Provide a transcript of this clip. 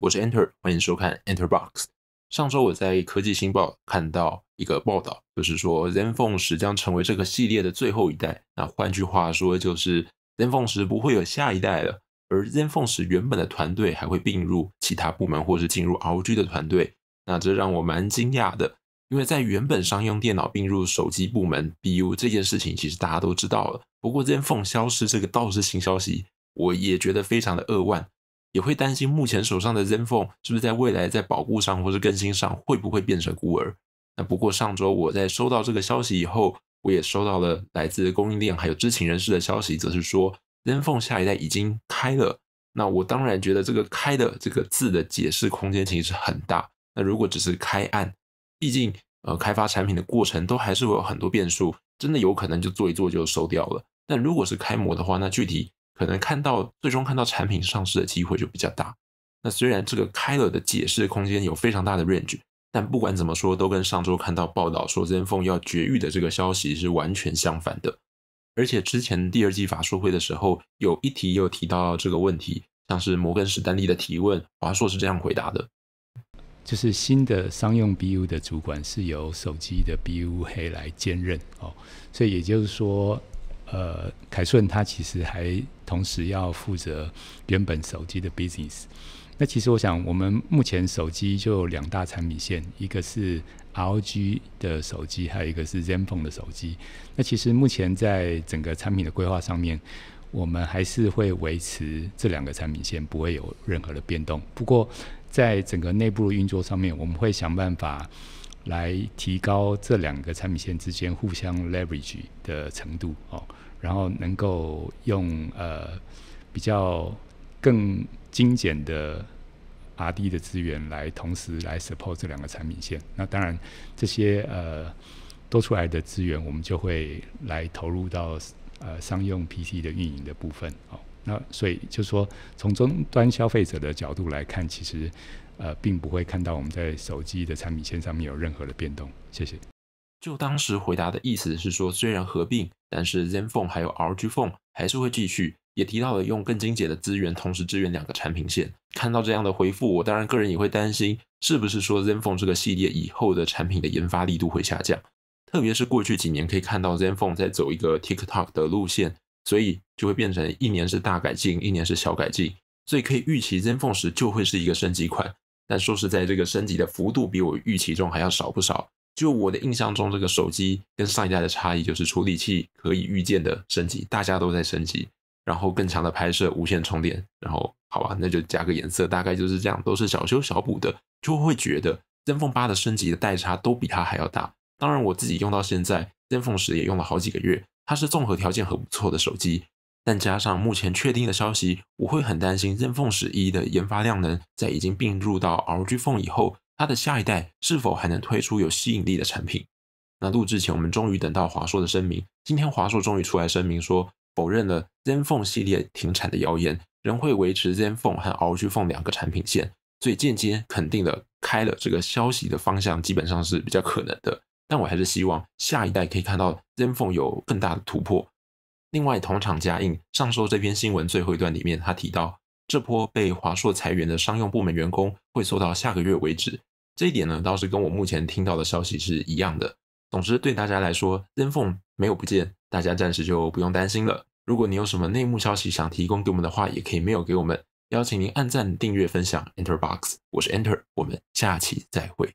我是 Enter，欢迎收看 Enter Box。上周我在科技新报看到一个报道，就是说 Zen Phone 十将成为这个系列的最后一代。那换句话说，就是 Zen Phone 十不会有下一代了。而 Zen Phone 十原本的团队还会并入其他部门，或是进入 LG 的团队。那这让我蛮惊讶的，因为在原本商用电脑并入手机部门，BU 这件事情，其实大家都知道了。不过 Zen Phone 消失这个倒是新消息，我也觉得非常的扼腕。也会担心目前手上的 ZenFone 是不是在未来在保护上或是更新上会不会变成孤儿？那不过上周我在收到这个消息以后，我也收到了来自供应链还有知情人士的消息，则是说 ZenFone 下一代已经开了。那我当然觉得这个“开”的这个字的解释空间其实很大。那如果只是开案，毕竟呃开发产品的过程都还是会有很多变数，真的有可能就做一做就收掉了。但如果是开模的话，那具体。可能看到最终看到产品上市的机会就比较大。那虽然这个开了的解释空间有非常大的 range，但不管怎么说，都跟上周看到报道说 e n f o n e 要绝育的这个消息是完全相反的。而且之前第二季法说会的时候，有一题又提到这个问题，像是摩根史丹利的提问，华硕是这样回答的，就是新的商用 BU 的主管是由手机的 BU 黑来兼任哦，所以也就是说。呃，凯顺他其实还同时要负责原本手机的 business。那其实我想，我们目前手机就两大产品线，一个是 LG 的手机，还有一个是 Zenfone 的手机。那其实目前在整个产品的规划上面，我们还是会维持这两个产品线不会有任何的变动。不过，在整个内部运作上面，我们会想办法。来提高这两个产品线之间互相 leverage 的程度哦，然后能够用呃比较更精简的 R&D 的资源来同时来 support 这两个产品线。那当然，这些呃多出来的资源，我们就会来投入到呃商用 PC 的运营的部分哦。那所以就说，从终端消费者的角度来看，其实，呃，并不会看到我们在手机的产品线上面有任何的变动。谢谢。就当时回答的意思是说，虽然合并，但是 ZenFone 还有 RG Phone 还是会继续，也提到了用更精简的资源同时支援两个产品线。看到这样的回复，我当然个人也会担心，是不是说 ZenFone 这个系列以后的产品的研发力度会下降？特别是过去几年可以看到 ZenFone 在走一个 TikTok 的路线。所以就会变成一年是大改进，一年是小改进，所以可以预期 ZenFone 十就会是一个升级款，但说实在，这个升级的幅度比我预期中还要少不少。就我的印象中，这个手机跟上一代的差异就是处理器可以预见的升级，大家都在升级，然后更强的拍摄、无线充电，然后好吧，那就加个颜色，大概就是这样，都是小修小补的，就会觉得 ZenFone 八的升级的代差都比它还要大。当然，我自己用到现在，ZenFone 十也用了好几个月。它是综合条件很不错的手机，但加上目前确定的消息，我会很担心 ZenFone 一的研发量能在已经并入到 RG Phone 以后，它的下一代是否还能推出有吸引力的产品？那录制前我们终于等到华硕的声明，今天华硕终于出来声明说否认了 ZenFone 系列停产的谣言，仍会维持 ZenFone 和 RG Phone 两个产品线，所以间接肯定了开了这个消息的方向，基本上是比较可能的。但我还是希望下一代可以看到 ZenFone 有更大的突破。另外，同厂家印上收这篇新闻最后一段里面，他提到这波被华硕裁员的商用部门员工会做到下个月为止，这一点呢倒是跟我目前听到的消息是一样的。总之，对大家来说 ZenFone 没有不见，大家暂时就不用担心了。如果你有什么内幕消息想提供给我们的话，也可以没有给我们。邀请您按赞、订阅、分享 Enterbox，我是 Enter，我们下期再会。